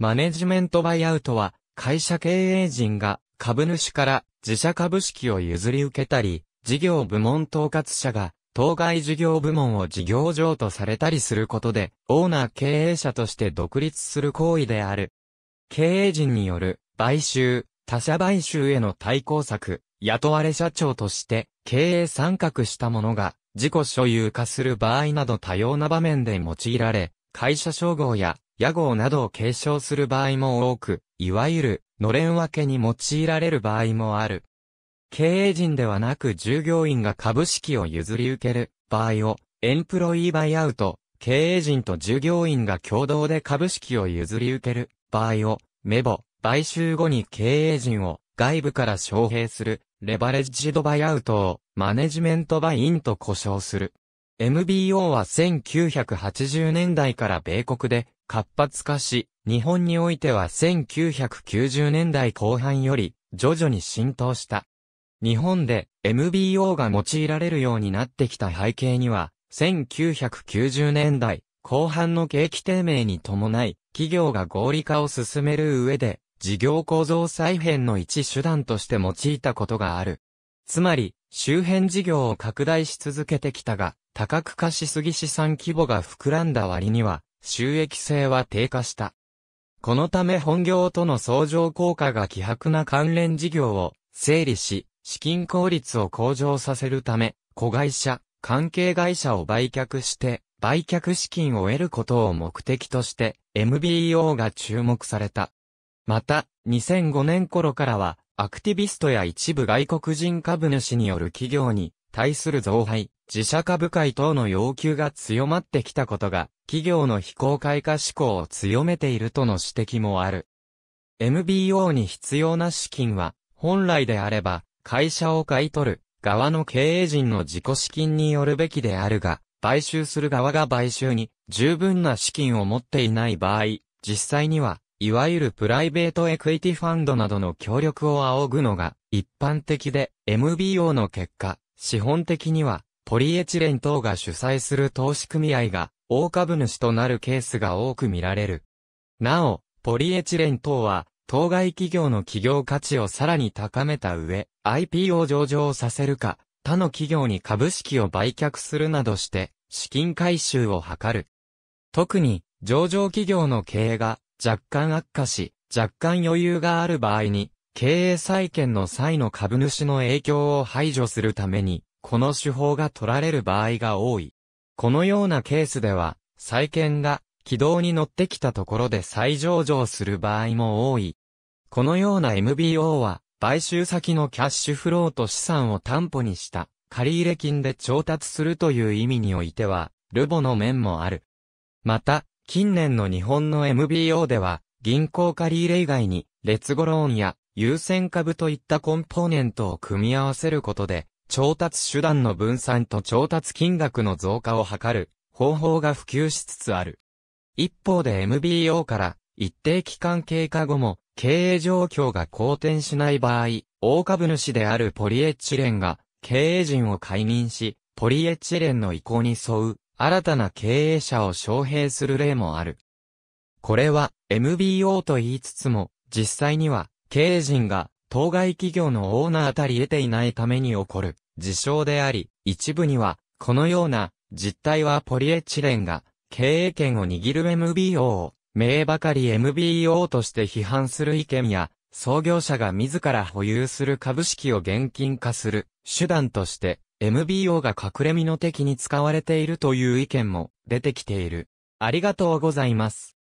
マネジメントバイアウトは、会社経営陣が株主から自社株式を譲り受けたり、事業部門統括者が当該事業部門を事業上とされたりすることで、オーナー経営者として独立する行為である。経営陣による買収、他社買収への対抗策、雇われ社長として経営参画したものが自己所有化する場合など多様な場面で用いられ、会社称号や屋号などを継承する場合も多く、いわゆる、のれん分けに用いられる場合もある。経営陣ではなく従業員が株式を譲り受ける場合を、エンプロイーバイアウト、経営陣と従業員が共同で株式を譲り受ける場合を、メボ、買収後に経営陣を外部から招聘する、レバレッジドバイアウトをマネジメントバインと呼称する。MBO は1980年代から米国で活発化し、日本においては1990年代後半より徐々に浸透した。日本で MBO が用いられるようになってきた背景には、1990年代後半の景気低迷に伴い、企業が合理化を進める上で、事業構造再編の一手段として用いたことがある。つまり、周辺事業を拡大し続けてきたが、多角化しすぎ資産規模が膨らんだ割には、収益性は低下した。このため本業との相乗効果が希薄な関連事業を整理し、資金効率を向上させるため、子会社、関係会社を売却して、売却資金を得ることを目的として、MBO が注目された。また、2005年頃からは、アクティビストや一部外国人株主による企業に対する増配、自社株会等の要求が強まってきたことが、企業の非公開化志向を強めているとの指摘もある。MBO に必要な資金は、本来であれば、会社を買い取る側の経営陣の自己資金によるべきであるが、買収する側が買収に十分な資金を持っていない場合、実際にはいわゆるプライベートエクイティファンドなどの協力を仰ぐのが一般的で MBO の結果、資本的にはポリエチレン等が主催する投資組合が大株主となるケースが多く見られる。なお、ポリエチレン等は当該企業の企業価値をさらに高めた上、IPO 上場させるか、他の企業に株式を売却するなどして、資金回収を図る。特に、上場企業の経営が若干悪化し、若干余裕がある場合に、経営再建の際の株主の影響を排除するために、この手法が取られる場合が多い。このようなケースでは、再建が軌道に乗ってきたところで再上場する場合も多い。このような MBO は、買収先のキャッシュフローと資産を担保にした、借入金で調達するという意味においては、ルボの面もある。また、近年の日本の MBO では、銀行借入以外に、劣後ローンや優先株といったコンポーネントを組み合わせることで、調達手段の分散と調達金額の増加を図る方法が普及しつつある。一方で MBO から一定期間経過後も経営状況が好転しない場合、大株主であるポリエチレンが経営陣を解任し、ポリエチレンの意向に沿う新たな経営者を招聘する例もある。これは MBO と言いつつも、実際には経営陣が当該企業のオーナーあたり得ていないために起こる事象であり、一部にはこのような実態はポリエチレンが経営権を握る MBO を名ばかり MBO として批判する意見や創業者が自ら保有する株式を現金化する手段として MBO が隠れ身の敵に使われているという意見も出てきている。ありがとうございます。